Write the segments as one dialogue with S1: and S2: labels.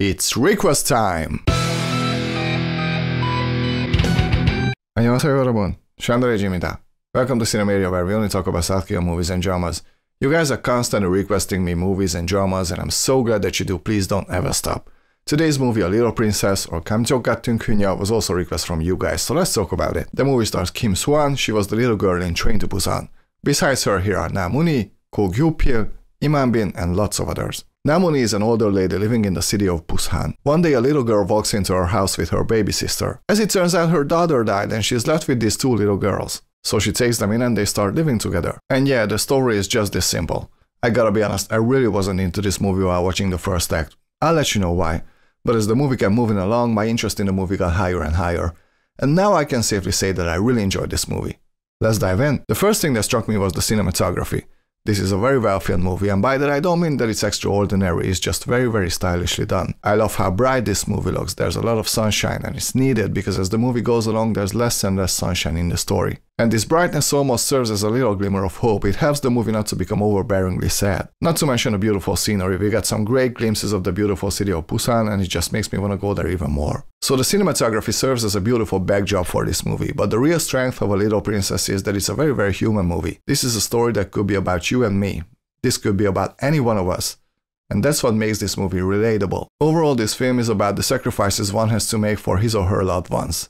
S1: It's request time! 안녕하세요 여러분, 샨드레지입니다. Welcome to Cinemaria where we only talk about South movies and dramas. You guys are constantly requesting me movies and dramas and I'm so glad that you do, please don't ever stop. Today's movie, A Little Princess or Kam Gatun Kunya, was also a request from you guys, so let's talk about it. The movie stars Kim Swan, she was the little girl in Train to Busan. Besides her, here are Namuni, Ko Gyupil, Iman Bin and lots of others. Namoni is an older lady living in the city of Busan. One day a little girl walks into her house with her baby sister. As it turns out her daughter died and she is left with these two little girls. So she takes them in and they start living together. And yeah, the story is just this simple. I gotta be honest, I really wasn't into this movie while watching the first act. I'll let you know why. But as the movie kept moving along, my interest in the movie got higher and higher. And now I can safely say that I really enjoyed this movie. Let's dive in. The first thing that struck me was the cinematography. This is a very well-filmed movie, and by that I don't mean that it's extraordinary, it's just very, very stylishly done. I love how bright this movie looks, there's a lot of sunshine, and it's needed because as the movie goes along, there's less and less sunshine in the story. And this brightness almost serves as a little glimmer of hope, it helps the movie not to become overbearingly sad. Not to mention a beautiful scenery, we got some great glimpses of the beautiful city of Busan and it just makes me want to go there even more. So the cinematography serves as a beautiful backdrop for this movie, but the real strength of A Little Princess is that it's a very very human movie. This is a story that could be about you and me, this could be about any one of us. And that's what makes this movie relatable. Overall, this film is about the sacrifices one has to make for his or her loved ones.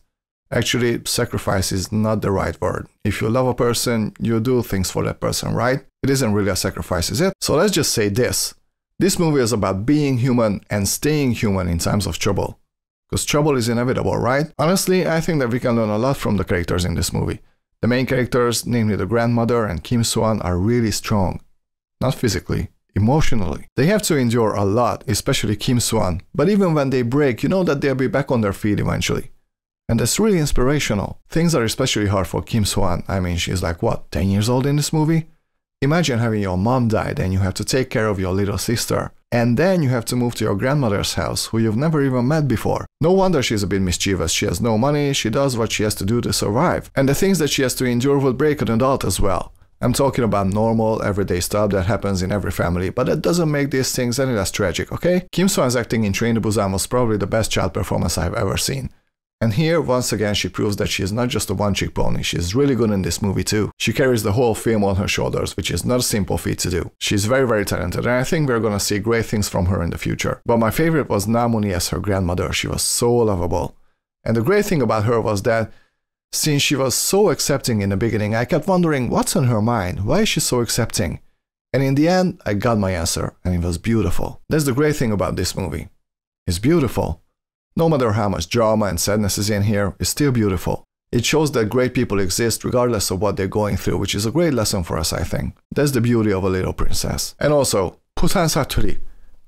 S1: Actually, sacrifice is not the right word. If you love a person, you do things for that person, right? It isn't really a sacrifice, is it? So let's just say this. This movie is about being human and staying human in times of trouble. Because trouble is inevitable, right? Honestly, I think that we can learn a lot from the characters in this movie. The main characters, namely the grandmother and Kim Suan, are really strong. Not physically, emotionally. They have to endure a lot, especially Kim Suan. But even when they break, you know that they'll be back on their feet eventually. And it's really inspirational. Things are especially hard for Kim Swan. I mean, she's like, what, 10 years old in this movie? Imagine having your mom died and you have to take care of your little sister. And then you have to move to your grandmother's house, who you've never even met before. No wonder she's a bit mischievous. She has no money, she does what she has to do to survive. And the things that she has to endure will break an adult as well. I'm talking about normal, everyday stuff that happens in every family, but that doesn't make these things any less tragic, okay? Kim Swan's acting in Train to Busan was probably the best child performance I've ever seen. And here, once again, she proves that she is not just a one-chick pony, she is really good in this movie too. She carries the whole film on her shoulders, which is not a simple feat to do. She's very, very talented, and I think we're gonna see great things from her in the future. But my favorite was Namuni as her grandmother, she was so lovable. And the great thing about her was that, since she was so accepting in the beginning, I kept wondering what's on her mind, why is she so accepting? And in the end, I got my answer, and it was beautiful. That's the great thing about this movie. It's beautiful. No matter how much drama and sadness is in here, it's still beautiful. It shows that great people exist regardless of what they're going through, which is a great lesson for us, I think. That's the beauty of A Little Princess. And also, Busan Saturi.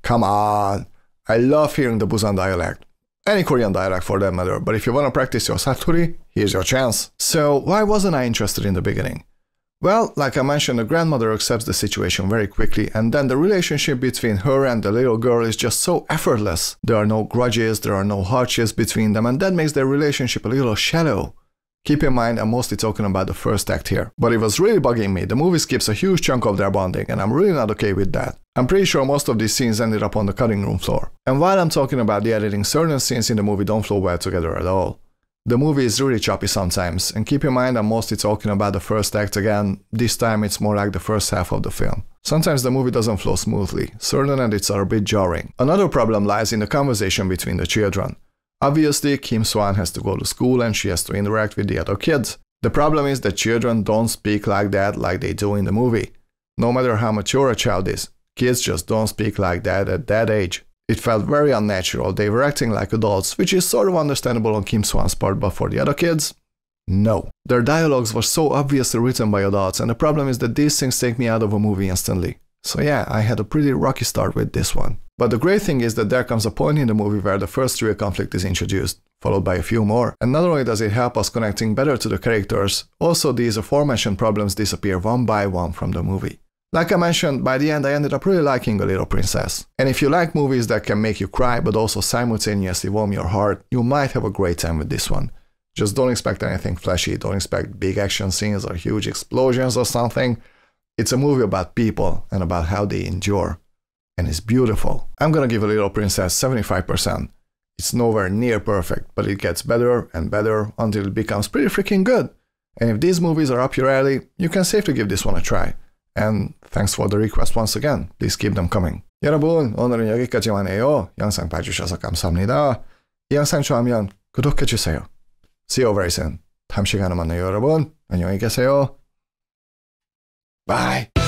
S1: Come on! I love hearing the Busan dialect. Any Korean dialect for that matter, but if you want to practice your Saturi, here's your chance. So, why wasn't I interested in the beginning? Well, like I mentioned, the grandmother accepts the situation very quickly, and then the relationship between her and the little girl is just so effortless. There are no grudges, there are no hardships between them, and that makes their relationship a little shallow. Keep in mind, I'm mostly talking about the first act here. But it was really bugging me, the movie skips a huge chunk of their bonding, and I'm really not okay with that. I'm pretty sure most of these scenes ended up on the cutting room floor. And while I'm talking about the editing, certain scenes in the movie don't flow well together at all. The movie is really choppy sometimes, and keep in mind I'm mostly talking about the first act again, this time it's more like the first half of the film. Sometimes the movie doesn't flow smoothly, certain edits are a bit jarring. Another problem lies in the conversation between the children. Obviously, Kim Swan has to go to school and she has to interact with the other kids. The problem is that children don't speak like that like they do in the movie. No matter how mature a child is, kids just don't speak like that at that age. It felt very unnatural, they were acting like adults, which is sort of understandable on Kim Swan's part, but for the other kids, no. Their dialogues were so obviously written by adults, and the problem is that these things take me out of a movie instantly. So yeah, I had a pretty rocky start with this one. But the great thing is that there comes a point in the movie where the first real conflict is introduced, followed by a few more. And not only does it help us connecting better to the characters, also these aforementioned problems disappear one by one from the movie. Like I mentioned, by the end I ended up really liking The Little Princess. And if you like movies that can make you cry but also simultaneously warm your heart, you might have a great time with this one. Just don't expect anything flashy, don't expect big action scenes or huge explosions or something. It's a movie about people and about how they endure. And it's beautiful. I'm gonna give The Little Princess 75%. It's nowhere near perfect, but it gets better and better until it becomes pretty freaking good. And if these movies are up your alley, you can safely give this one a try. And thanks for the request once again. Please keep them coming. 여러분, 오늘은 여기까지만 해요. 영상 봐주셔서 감사합니다. 이 영상 좋아하면 구독해주세요. See you very soon. 다음 시간에 만나요, 여러분. 안녕히 계세요. Bye.